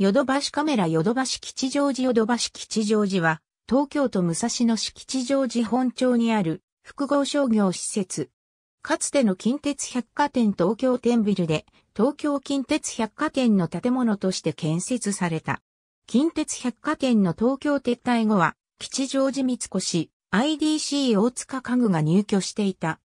ヨドバシカメラヨドバシ吉祥寺ヨドバシ吉祥寺は、東京都武蔵野市吉祥寺本町にある複合商業施設。かつての近鉄百貨店東京店ビルで、東京近鉄百貨店の建物として建設された。近鉄百貨店の東京撤退後は、吉祥寺三越、IDC 大塚家具が入居していた。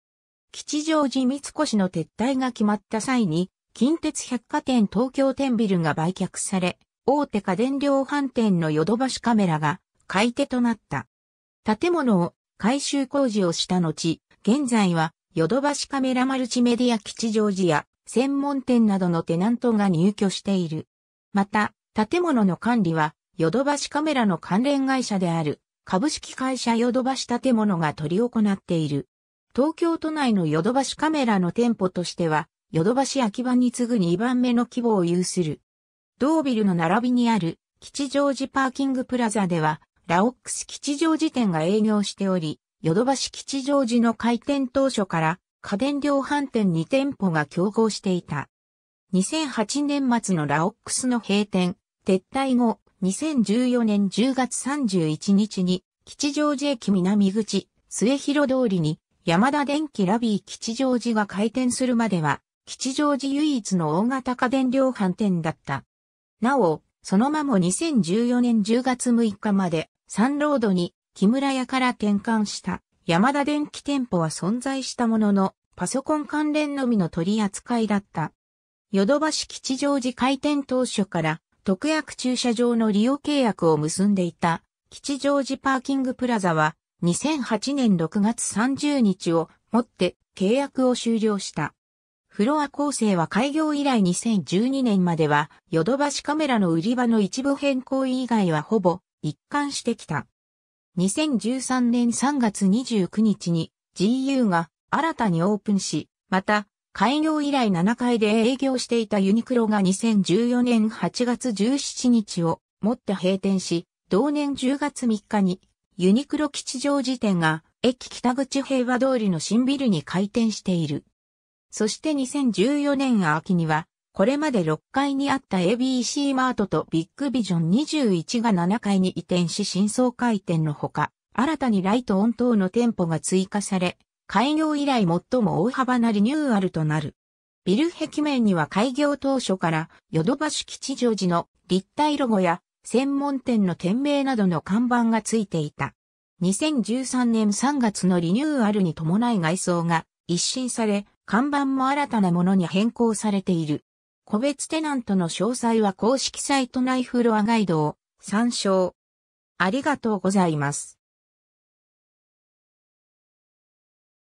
吉祥寺三越の撤退が決まった際に、近鉄百貨店東京店ビルが売却され、大手家電量販店のヨドバシカメラが買い手となった。建物を改修工事をした後、現在はヨドバシカメラマルチメディア吉祥寺や専門店などのテナントが入居している。また、建物の管理はヨドバシカメラの関連会社である株式会社ヨドバシ建物が取り行っている。東京都内のヨドバシカメラの店舗としては、ヨドバシ秋葉に次ぐ2番目の規模を有する。同ビルの並びにある吉祥寺パーキングプラザでは、ラオックス吉祥寺店が営業しており、ヨドバシ吉祥寺の開店当初から家電量販店2店舗が競合していた。2008年末のラオックスの閉店、撤退後、2014年10月31日に、吉祥寺駅南口、末広通りに、山田電機ラビー吉祥寺が開店するまでは、吉祥寺唯一の大型家電量販店だった。なお、その間も2014年10月6日まで、サンロードに木村屋から転換した山田電機店舗は存在したものの、パソコン関連のみの取り扱いだった。ヨドバシ吉祥寺開店当初から、特約駐車場の利用契約を結んでいた、吉祥寺パーキングプラザは、2008年6月30日をもって契約を終了した。フロア構成は開業以来2012年までは、ヨドバシカメラの売り場の一部変更以外はほぼ一貫してきた。2013年3月29日に GU が新たにオープンし、また、開業以来7階で営業していたユニクロが2014年8月17日をもって閉店し、同年10月3日にユニクロ吉祥寺店が駅北口平和通りの新ビルに開店している。そして2014年秋には、これまで6階にあった ABC マートとビッグビジョン21が7階に移転し新装開店のほか、新たにライトオン等の店舗が追加され、開業以来最も大幅なリニューアルとなる。ビル壁面には開業当初からヨドバシ吉祥寺の立体ロゴや専門店の店名などの看板がついていた。2013年3月のリニューアルに伴い外装が一新され、看板も新たなものに変更されている。個別テナントの詳細は公式サイト内フロアガイドを参照。ありがとうございます。